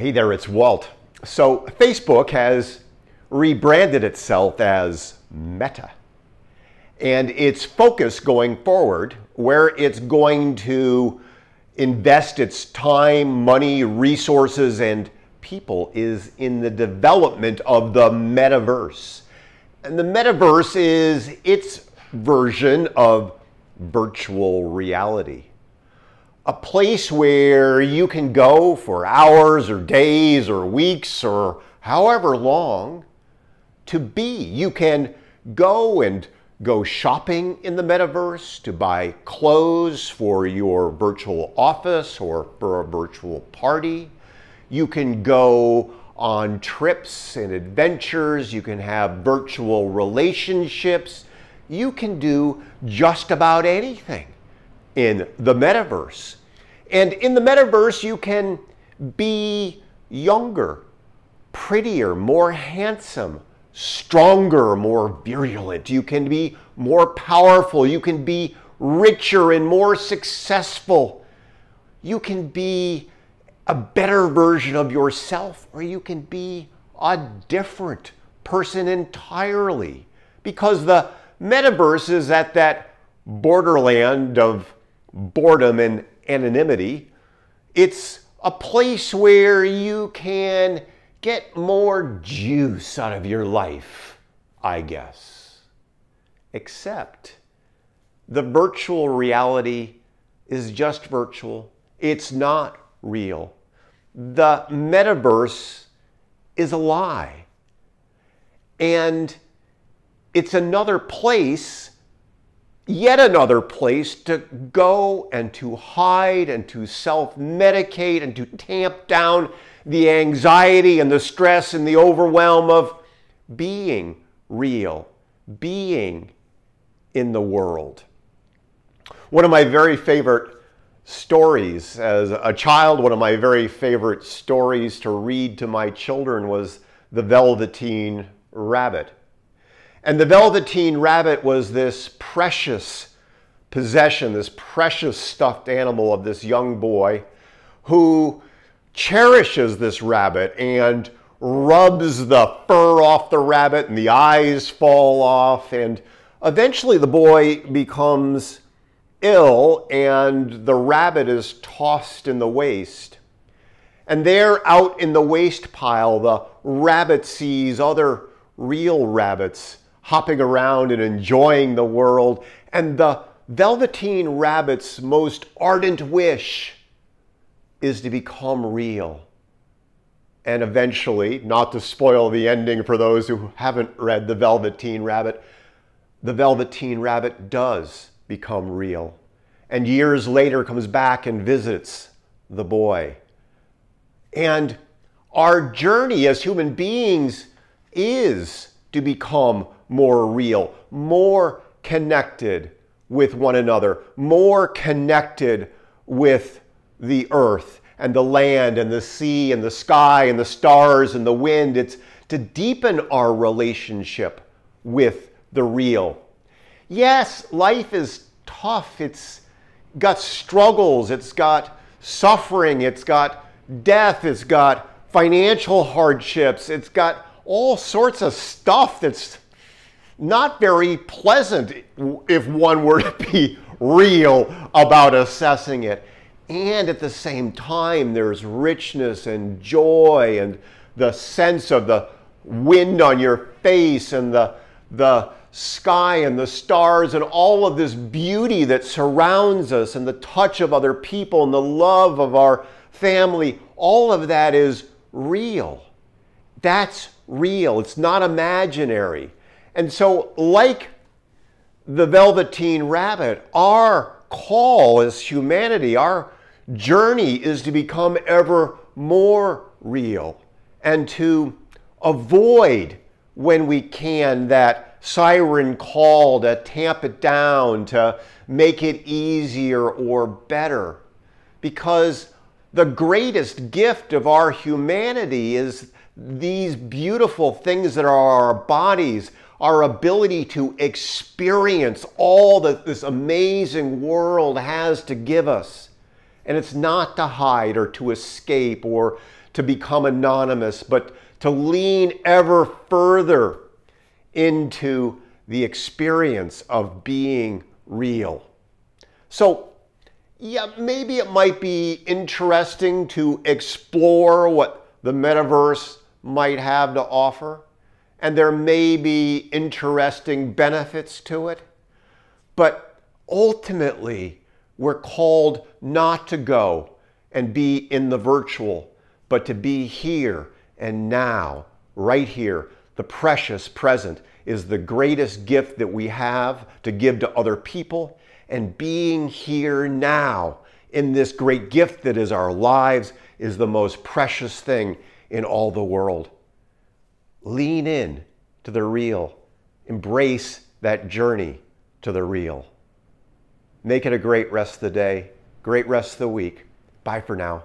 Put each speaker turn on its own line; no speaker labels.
Hey there, it's Walt. So Facebook has rebranded itself as Meta. And its focus going forward, where it's going to invest its time, money, resources, and people, is in the development of the metaverse. And the metaverse is its version of virtual reality a place where you can go for hours or days or weeks or however long to be. You can go and go shopping in the metaverse to buy clothes for your virtual office or for a virtual party. You can go on trips and adventures. You can have virtual relationships. You can do just about anything in the metaverse. And in the metaverse, you can be younger, prettier, more handsome, stronger, more virulent. You can be more powerful. You can be richer and more successful. You can be a better version of yourself, or you can be a different person entirely. Because the metaverse is at that borderland of boredom and anonymity. It's a place where you can get more juice out of your life, I guess. Except the virtual reality is just virtual. It's not real. The metaverse is a lie. And it's another place yet another place to go and to hide and to self medicate and to tamp down the anxiety and the stress and the overwhelm of being real, being in the world. One of my very favorite stories as a child, one of my very favorite stories to read to my children was The Velveteen Rabbit. And the Velveteen Rabbit was this precious possession, this precious stuffed animal of this young boy who cherishes this rabbit and rubs the fur off the rabbit and the eyes fall off. And eventually the boy becomes ill and the rabbit is tossed in the waste. And there out in the waste pile, the rabbit sees other real rabbits hopping around and enjoying the world, and the Velveteen Rabbit's most ardent wish is to become real. And eventually, not to spoil the ending for those who haven't read The Velveteen Rabbit, the Velveteen Rabbit does become real. And years later comes back and visits the boy. And our journey as human beings is to become more real, more connected with one another, more connected with the earth and the land and the sea and the sky and the stars and the wind. It's to deepen our relationship with the real. Yes, life is tough. It's got struggles. It's got suffering. It's got death. It's got financial hardships. It's got all sorts of stuff that's not very pleasant if one were to be real about assessing it. And at the same time, there's richness and joy and the sense of the wind on your face and the, the sky and the stars and all of this beauty that surrounds us and the touch of other people and the love of our family. All of that is real. That's real. It's not imaginary. And so, like the Velveteen Rabbit, our call as humanity, our journey is to become ever more real and to avoid when we can that siren call to tamp it down, to make it easier or better. Because the greatest gift of our humanity is these beautiful things that are our bodies, our ability to experience all that this amazing world has to give us. And it's not to hide or to escape or to become anonymous, but to lean ever further into the experience of being real. So, yeah, maybe it might be interesting to explore what the metaverse might have to offer and there may be interesting benefits to it. But ultimately, we're called not to go and be in the virtual, but to be here and now, right here, the precious present is the greatest gift that we have to give to other people. And being here now in this great gift that is our lives is the most precious thing in all the world. Lean in to the real. Embrace that journey to the real. Make it a great rest of the day, great rest of the week. Bye for now.